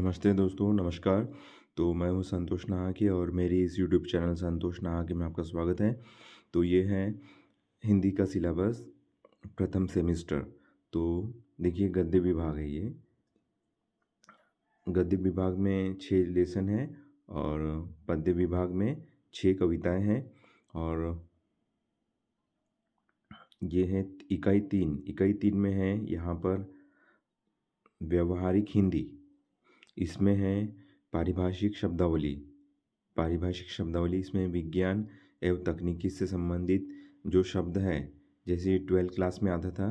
नमस्ते दोस्तों नमस्कार तो मैं हूँ संतोष नाहकी और मेरी इस यूट्यूब चैनल संतोष के में आपका स्वागत है तो ये है हिंदी का सिलेबस प्रथम सेमिस्टर तो देखिए गद्य विभाग है ये गद्य विभाग में छः लेसन है और पद्य विभाग में छः कविताएं हैं और ये है इकाई तीन इकाई तीन में है यहाँ पर व्यवहारिक हिंदी इसमें है पारिभाषिक शब्दावली पारिभाषिक शब्दावली इसमें विज्ञान एवं तकनीकी से संबंधित जो शब्द है जैसे ट्वेल्थ क्लास में आता था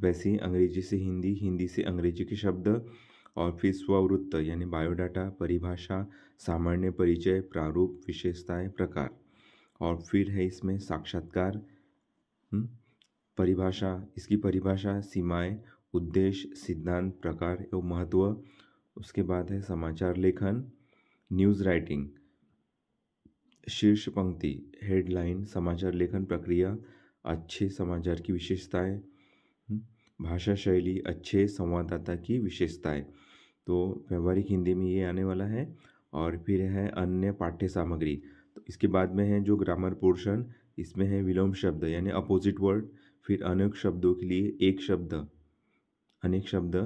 वैसे ही अंग्रेजी से हिंदी हिंदी से अंग्रेजी के शब्द और फिर स्ववृत्त यानी बायोडाटा परिभाषा सामान्य परिचय प्रारूप विशेषताएं प्रकार और फिर है इसमें साक्षात्कार हम्म, परिभाषा इसकी परिभाषा सीमाएं उद्देश्य सिद्धांत प्रकार एवं महत्व उसके बाद है समाचार लेखन न्यूज़ राइटिंग शीर्ष पंक्ति हेडलाइन समाचार लेखन प्रक्रिया अच्छे समाचार की विशेषताएं हम्म, भाषा शैली अच्छे संवाददाता की विशेषताएं तो व्यवहारिक हिंदी में ये आने वाला है और फिर है अन्य पाठ्य सामग्री तो इसके बाद में है जो ग्रामर पोर्शन इसमें है विलोम शब्द यानी अपोजिट वर्ड फिर अनेक शब्दों के लिए एक शब्द अनेक शब्द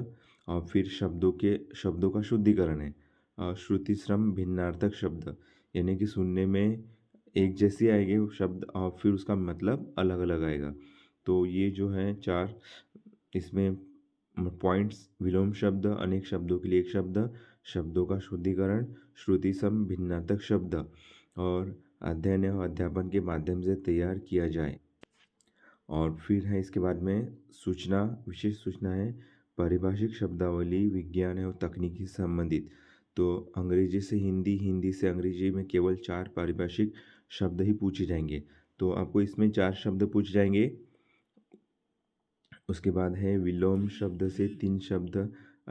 और फिर शब्दों के शब्दों का शुद्धिकरण है श्रुतिश्रम भिन्नार्थक शब्द यानी कि सुनने में एक जैसे आएंगे वो शब्द और फिर उसका मतलब अलग अलग आएगा तो ये जो है चार इसमें पॉइंट्स विलोम शब्द अनेक शब्दों के लिए एक शब्द शब्दों का शुद्धिकरण श्रुति सम भिन्नातक शब्द और अध्ययन और अध्यापन के माध्यम से तैयार किया जाए और फिर है इसके बाद में सूचना विशेष सूचना है पारिभाषिक शब्दावली विज्ञान एवं तकनीकी से संबंधित तो अंग्रेजी से हिंदी हिंदी से अंग्रेजी में केवल चार पारिभाषिक शब्द ही पूछे जाएंगे तो आपको इसमें चार शब्द पूछे जाएंगे उसके बाद है विलोम शब्द से तीन शब्द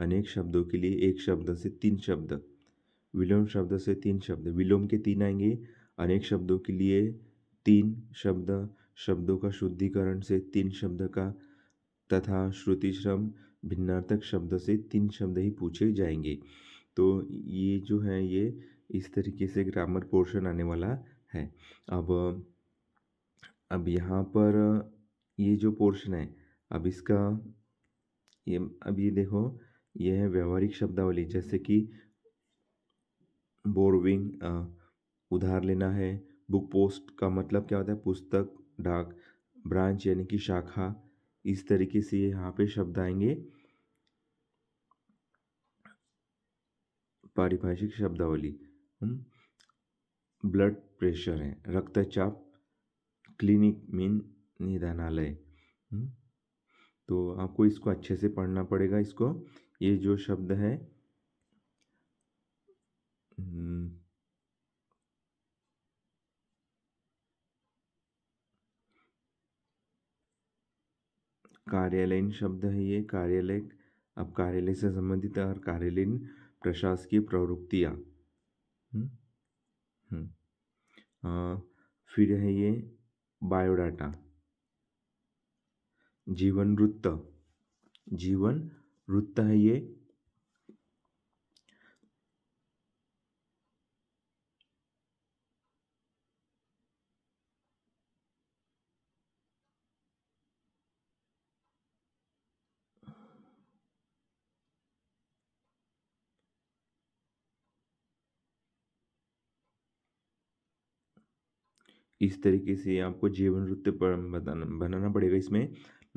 अनेक शब्दों के लिए एक शब्द से तीन शब्द विलोम शब्द से तीन शब्द विलोम के तीन आएंगे अनेक शब्दों के लिए तीन शब्द शब्दों का शुद्धिकरण से तीन शब्द का तथा श्रुतिश्रम भिन्नार्थक शब्द से तीन शब्द ही पूछे जाएंगे तो ये जो है ये इस तरीके से ग्रामर पोर्शन आने वाला है अब अब यहाँ पर ये जो पोर्शन है अब इसका ये अब ये देखो ये है व्यवहारिक शब्दावली जैसे कि बोरविंग उधार लेना है बुक पोस्ट का मतलब क्या होता है पुस्तक डाक ब्रांच यानी कि शाखा इस तरीके से यहाँ पे शब्द आएंगे पारिभाषिक शब्दावली ब्लड प्रेशर है रक्तचाप क्लिनिक मीन निदानालय तो आपको इसको अच्छे से पढ़ना पड़ेगा इसको ये जो शब्द है हम्म, कार्यालयीन शब्द है ये कार्यालय अब कार्यालय से संबंधित और कार्यालयीन प्रशासकीय प्रवृत्तियाँ हम्म, हम्म। फिर है ये बायोडाटा जीवन वृत्त जीवन वृत्त है ये इस तरीके से आपको जीवन वृत्त बताना बनाना पड़ेगा इसमें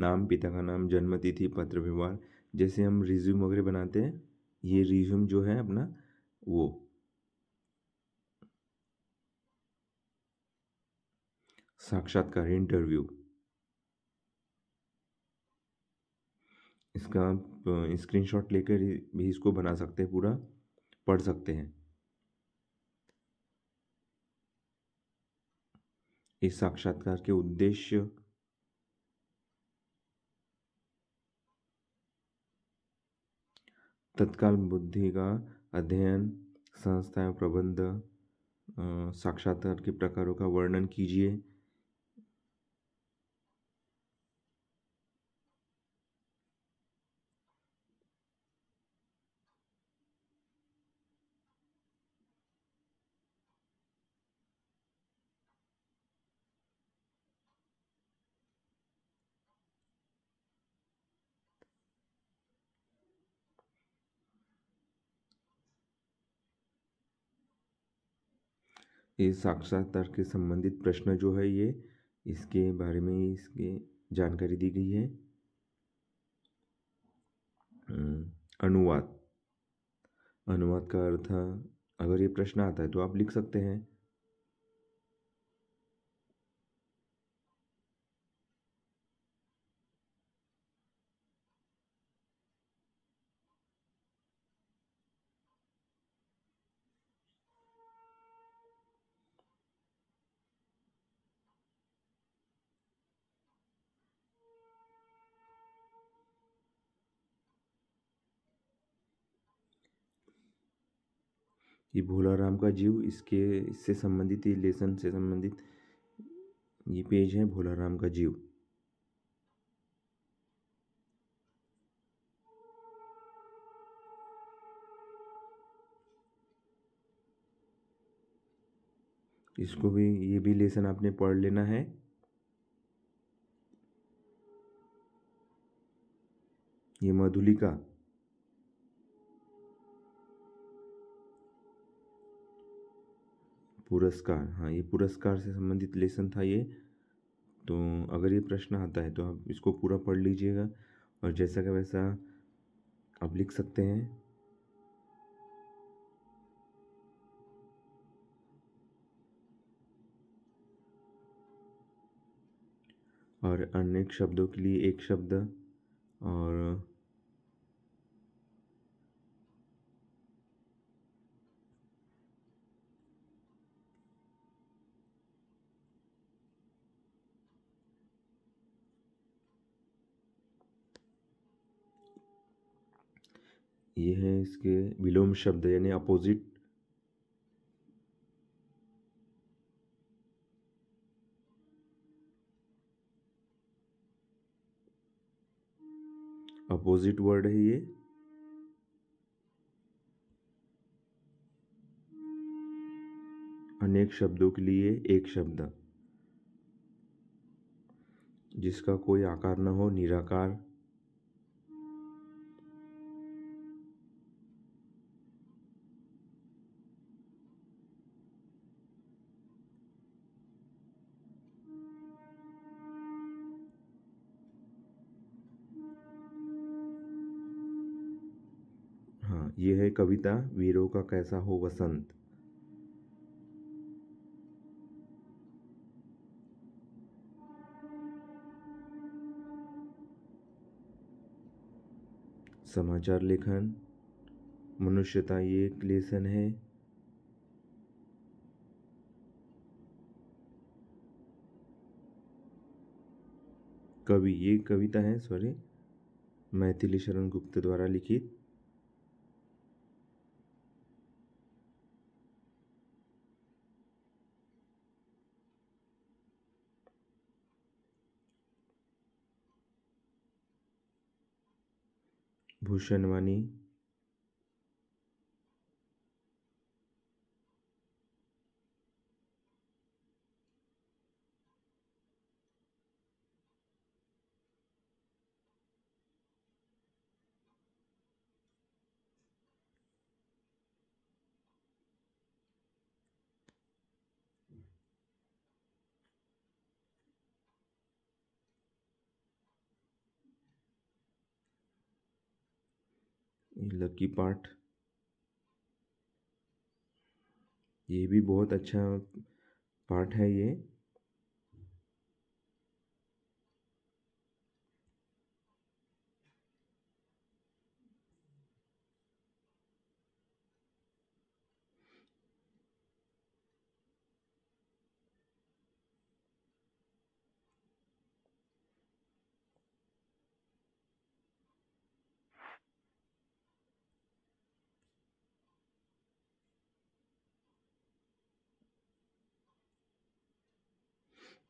नाम पिता का नाम जन्म तिथि पत्र व्यवहार जैसे हम रिज्यूम वगैरह बनाते हैं ये रिज्यूम जो है अपना वो साक्षात्कार इंटरव्यू इसका आप स्क्रीनशॉट लेकर भी इसको बना सकते हैं पूरा पढ़ सकते हैं इस साक्षात्कार के उद्देश्य तत्काल बुद्धि का अध्ययन संस्थाएं प्रबंध साक्षात्कार के प्रकारों का वर्णन कीजिए ये साक्षात्कार के संबंधित प्रश्न जो है ये इसके बारे में इसके जानकारी दी गई है हम्म, अनुवाद अनुवाद का अर्थ अगर ये प्रश्न आता है तो आप लिख सकते हैं ये भोला राम का जीव इसके इससे संबंधित ये लेसन से संबंधित ये पेज है भोलाराम का जीव इसको भी ये भी लेसन आपने पढ़ लेना है ये मधुलिका पुरस्कार हाँ ये पुरस्कार से संबंधित लेसन था ये तो अगर ये प्रश्न आता है तो आप इसको पूरा पढ़ लीजिएगा और जैसा का वैसा आप लिख सकते हैं और अनेक शब्दों के लिए एक शब्द और ये है इसके विलोम शब्द यानी अपोजिट अपोजिट वर्ड है ये अनेक शब्दों के लिए एक शब्द जिसका कोई आकार न हो निराकार ये है कविता वीरों का कैसा हो वसंत समाचार लेखन मनुष्यता ये एक लेसन है कवि ये कविता है सॉरी मैथिली शरण गुप्त द्वारा लिखित भूषण वानी लकी पार्ट ये भी बहुत अच्छा पार्ट है ये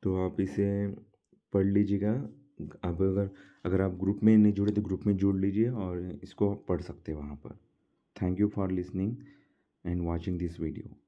तो आप इसे पढ़ लीजिएगा अब अगर अगर आप ग्रुप में नहीं जुड़े तो ग्रुप में जुड़ लीजिए और इसको पढ़ सकते हैं वहाँ पर thank you for listening and watching this video